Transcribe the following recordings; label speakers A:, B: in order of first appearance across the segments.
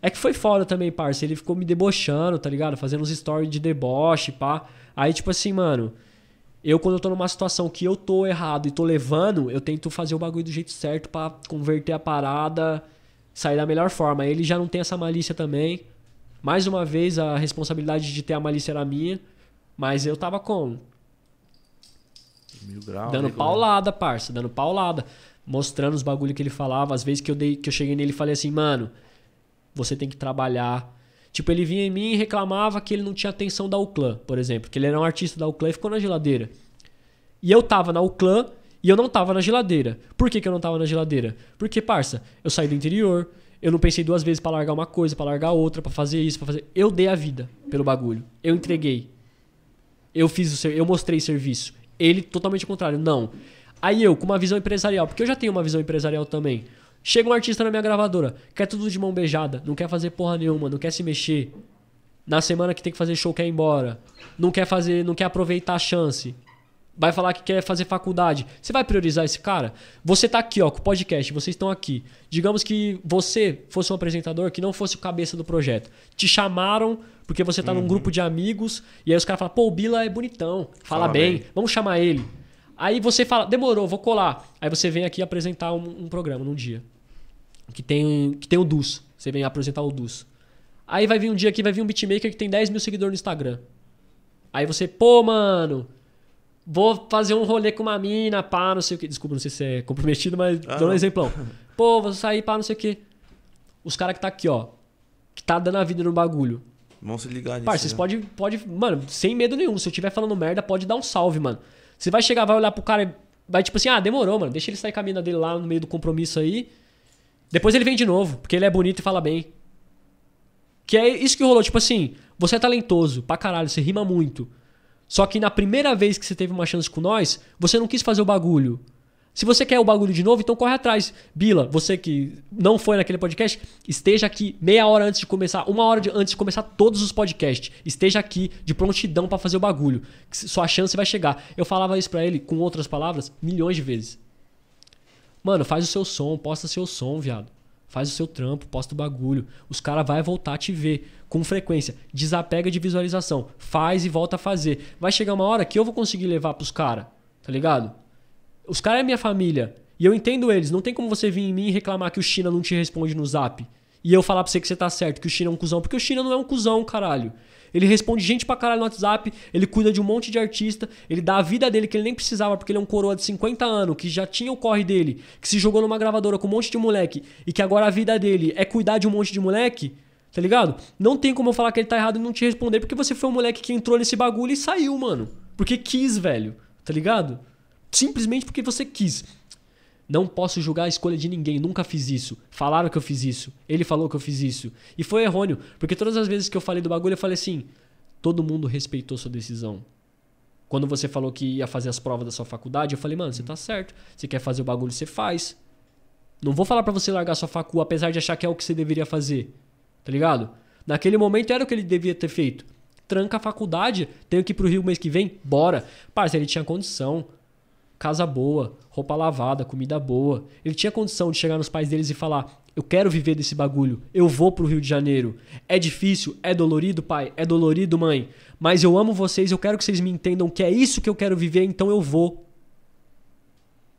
A: É que foi foda também, parça. Ele ficou me debochando, tá ligado? Fazendo uns stories de deboche, pá. Aí, tipo assim, mano. Eu, quando eu tô numa situação que eu tô errado e tô levando, eu tento fazer o bagulho do jeito certo para converter a parada, sair da melhor forma. Ele já não tem essa malícia também. Mais uma vez, a responsabilidade de ter a malícia era minha. Mas eu tava como? Mil graus. Dando é? paulada, parça. Dando paulada. Mostrando os bagulho que ele falava. Às vezes que eu, dei, que eu cheguei nele e falei assim, mano você tem que trabalhar. Tipo, ele vinha em mim e reclamava que ele não tinha atenção da UCLAN, por exemplo, que ele era um artista da UCLAN e ficou na geladeira. E eu tava na UCLAN e eu não tava na geladeira. Por que, que eu não tava na geladeira? Porque, parça, eu saí do interior, eu não pensei duas vezes para largar uma coisa, para largar outra, para fazer isso, para fazer. Eu dei a vida pelo bagulho. Eu entreguei. Eu fiz o ser... eu mostrei serviço. Ele totalmente contrário. Não. Aí eu, com uma visão empresarial, porque eu já tenho uma visão empresarial também. Chega um artista na minha gravadora, quer tudo de mão beijada, não quer fazer porra nenhuma, não quer se mexer. Na semana que tem que fazer show quer ir embora, não quer fazer, não quer aproveitar a chance. Vai falar que quer fazer faculdade. Você vai priorizar esse cara? Você tá aqui, ó, com o podcast, vocês estão aqui. Digamos que você fosse um apresentador que não fosse o cabeça do projeto. Te chamaram porque você tá uhum. num grupo de amigos e aí os caras falam: "Pô, o Bila é bonitão, fala, fala bem, bem, vamos chamar ele". Aí você fala: "Demorou, vou colar". Aí você vem aqui apresentar um, um programa num dia que tem, que tem o DUS. Você vem apresentar o DUS. Aí vai vir um dia que vai vir um beatmaker que tem 10 mil seguidores no Instagram. Aí você, pô, mano, vou fazer um rolê com uma mina, pá, não sei o que. Desculpa, não sei se é comprometido, mas ah, dando um exemplo exemplão. Pô, vou sair, pá, não sei o que. Os caras que tá aqui, ó, que tá dando a vida no bagulho. Vão se ligar nisso. Parça, vocês podem, né? pode, pode, mano, sem medo nenhum. Se eu estiver falando merda, pode dar um salve, mano. Você vai chegar, vai olhar pro cara, vai tipo assim, ah, demorou, mano, deixa ele sair com a mina dele lá no meio do compromisso aí. Depois ele vem de novo, porque ele é bonito e fala bem. Que é isso que rolou, tipo assim, você é talentoso pra caralho, você rima muito. Só que na primeira vez que você teve uma chance com nós, você não quis fazer o bagulho. Se você quer o bagulho de novo, então corre atrás. Bila, você que não foi naquele podcast, esteja aqui meia hora antes de começar, uma hora de, antes de começar todos os podcasts. Esteja aqui de prontidão para fazer o bagulho. Sua chance vai chegar. Eu falava isso para ele com outras palavras milhões de vezes. Mano, faz o seu som, posta seu som, viado. Faz o seu trampo, posta o bagulho. Os caras vai voltar a te ver com frequência. Desapega de visualização. Faz e volta a fazer. Vai chegar uma hora que eu vou conseguir levar pros caras, tá ligado? Os caras é minha família. E eu entendo eles. Não tem como você vir em mim e reclamar que o China não te responde no zap. E eu falar pra você que você tá certo, que o China é um cuzão. Porque o China não é um cuzão, caralho. Ele responde gente pra caralho no WhatsApp, ele cuida de um monte de artista, ele dá a vida dele que ele nem precisava, porque ele é um coroa de 50 anos, que já tinha o corre dele, que se jogou numa gravadora com um monte de moleque e que agora a vida dele é cuidar de um monte de moleque. Tá ligado? Não tem como eu falar que ele tá errado e não te responder, porque você foi um moleque que entrou nesse bagulho e saiu, mano. Porque quis, velho. Tá ligado? Simplesmente porque você quis. Não posso julgar a escolha de ninguém, nunca fiz isso. Falaram que eu fiz isso, ele falou que eu fiz isso. E foi errôneo, porque todas as vezes que eu falei do bagulho, eu falei assim: todo mundo respeitou sua decisão. Quando você falou que ia fazer as provas da sua faculdade, eu falei, mano, você tá certo. Você quer fazer o bagulho, você faz. Não vou falar para você largar sua facu, apesar de achar que é o que você deveria fazer. Tá ligado? Naquele momento era o que ele devia ter feito. Tranca a faculdade, tenho que ir pro Rio mês que vem, bora. Parça, ele tinha condição casa boa, roupa lavada, comida boa. Ele tinha condição de chegar nos pais deles e falar: Eu quero viver desse bagulho, eu vou pro Rio de Janeiro. É difícil, é dolorido, pai, é dolorido, mãe, mas eu amo vocês, eu quero que vocês me entendam que é isso que eu quero viver, então eu vou.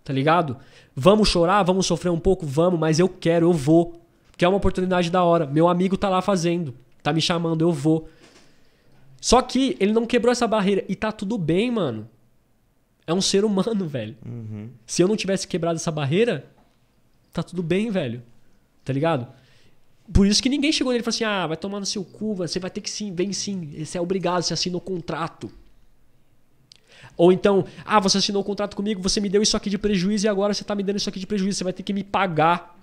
A: Tá ligado? Vamos chorar, vamos sofrer um pouco, vamos, mas eu quero, eu vou. Que é uma oportunidade da hora. Meu amigo tá lá fazendo, tá me chamando, eu vou. Só que ele não quebrou essa barreira e tá tudo bem, mano é um ser humano, velho. Uhum. Se eu não tivesse quebrado essa barreira, tá tudo bem, velho. Tá ligado? Por isso que ninguém chegou nele e falou assim: ah, vai tomar no seu cu, você vai ter que sim, vem sim, você é obrigado, você assina o contrato. Ou então, ah, você assinou o contrato comigo, você me deu isso aqui de prejuízo e agora você tá me dando isso aqui de prejuízo, você vai ter que me pagar.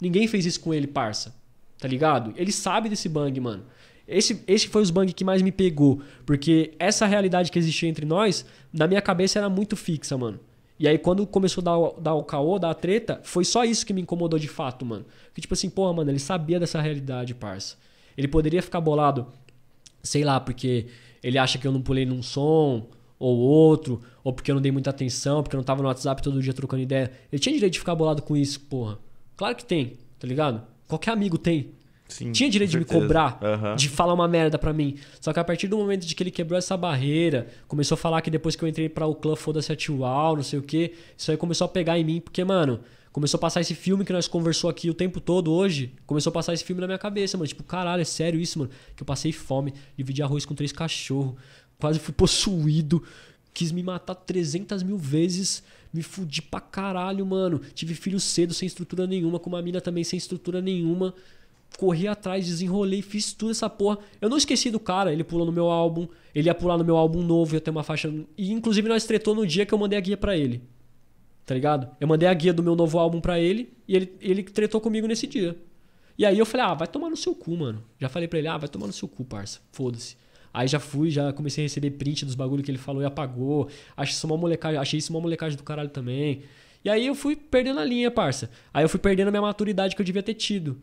A: Ninguém fez isso com ele, parça. Tá ligado? Ele sabe desse bang, mano. Esse, esse foi os bang que mais me pegou. Porque essa realidade que existia entre nós, na minha cabeça era muito fixa, mano. E aí, quando começou a dar, dar o caô, dar a treta, foi só isso que me incomodou de fato, mano. Que tipo assim, porra, mano, ele sabia dessa realidade, parça. Ele poderia ficar bolado, sei lá, porque ele acha que eu não pulei num som ou outro, ou porque eu não dei muita atenção, porque eu não tava no WhatsApp todo dia trocando ideia. Ele tinha direito de ficar bolado com isso, porra. Claro que tem, tá ligado? Qualquer amigo tem. Sim, tinha direito de me cobrar, uhum. de falar uma merda para mim. Só que a partir do momento de que ele quebrou essa barreira, começou a falar que depois que eu entrei para o clã, foda-se a não sei o que, Isso aí começou a pegar em mim, porque, mano, começou a passar esse filme que nós conversou aqui o tempo todo hoje. Começou a passar esse filme na minha cabeça, mano. Tipo, caralho, é sério isso, mano? Que eu passei fome, dividi arroz com três cachorros, quase fui possuído, quis me matar 300 mil vezes me fudi pra caralho, mano. Tive filho cedo, sem estrutura nenhuma, com uma mina também sem estrutura nenhuma corri atrás, desenrolei, fiz tudo essa porra. Eu não esqueci do cara, ele pulou no meu álbum, ele ia pular no meu álbum novo, eu tenho uma faixa. E inclusive nós tretou no dia que eu mandei a guia para ele. Tá ligado? Eu mandei a guia do meu novo álbum para ele e ele, ele tretou comigo nesse dia. E aí eu falei, ah, vai tomar no seu cu, mano. Já falei pra ele, ah, vai tomar no seu cu, parça. Foda-se. Aí já fui, já comecei a receber print dos bagulhos que ele falou e apagou. Achei isso uma molecagem, achei isso uma molecagem do caralho também. E aí eu fui perdendo a linha, parça. Aí eu fui perdendo a minha maturidade que eu devia ter tido.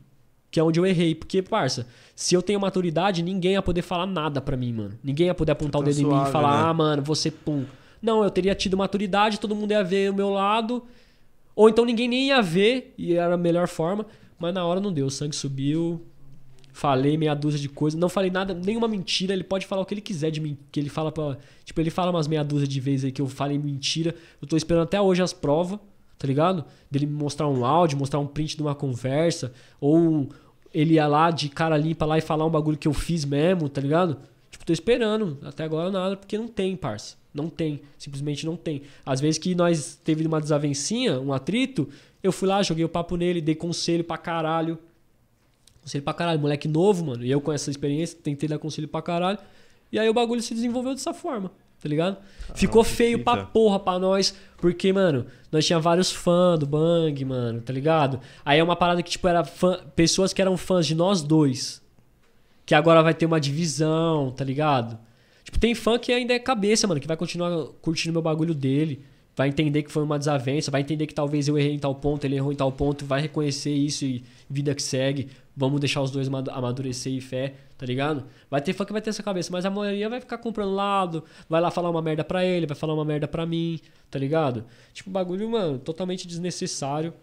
A: Que é onde eu errei. Porque, parça, se eu tenho maturidade, ninguém ia poder falar nada para mim, mano. Ninguém ia poder apontar tá o dedo suave, em mim e falar, né? ah, mano, você pum. Não, eu teria tido maturidade, todo mundo ia ver o meu lado. Ou então ninguém nem ia ver, e era a melhor forma. Mas na hora não deu, o sangue subiu. Falei meia dúzia de coisas, não falei nada, nenhuma mentira. Ele pode falar o que ele quiser de mim, que ele fala pra, Tipo, ele fala umas meia dúzia de vezes aí que eu falei mentira. Eu tô esperando até hoje as provas tá ligado? Dele de mostrar um áudio, mostrar um print de uma conversa, ou ele ia lá de cara limpa lá e falar um bagulho que eu fiz mesmo, tá ligado? Tipo, tô esperando, até agora nada, porque não tem, parça. Não tem, simplesmente não tem. Às vezes que nós teve uma desavencinha, um atrito, eu fui lá, joguei o papo nele, dei conselho pra caralho. Conselho pra caralho, moleque novo, mano. E eu com essa experiência tentei dar conselho pra caralho. E aí o bagulho se desenvolveu dessa forma tá ligado? Ah, Ficou feio pra porra pra nós, porque, mano, nós tinha vários fãs do Bang, mano, tá ligado? Aí é uma parada que, tipo, era fã, pessoas que eram fãs de nós dois, que agora vai ter uma divisão, tá ligado? Tipo, tem fã que ainda é cabeça, mano, que vai continuar curtindo meu bagulho dele vai entender que foi uma desavença, vai entender que talvez eu errei em tal ponto, ele errou em tal ponto, vai reconhecer isso e vida que segue, vamos deixar os dois amadurecer e fé, tá ligado? Vai ter fã que vai ter essa cabeça, mas a maioria vai ficar comprando lado, vai lá falar uma merda pra ele, vai falar uma merda pra mim, tá ligado? Tipo, bagulho, mano, totalmente desnecessário.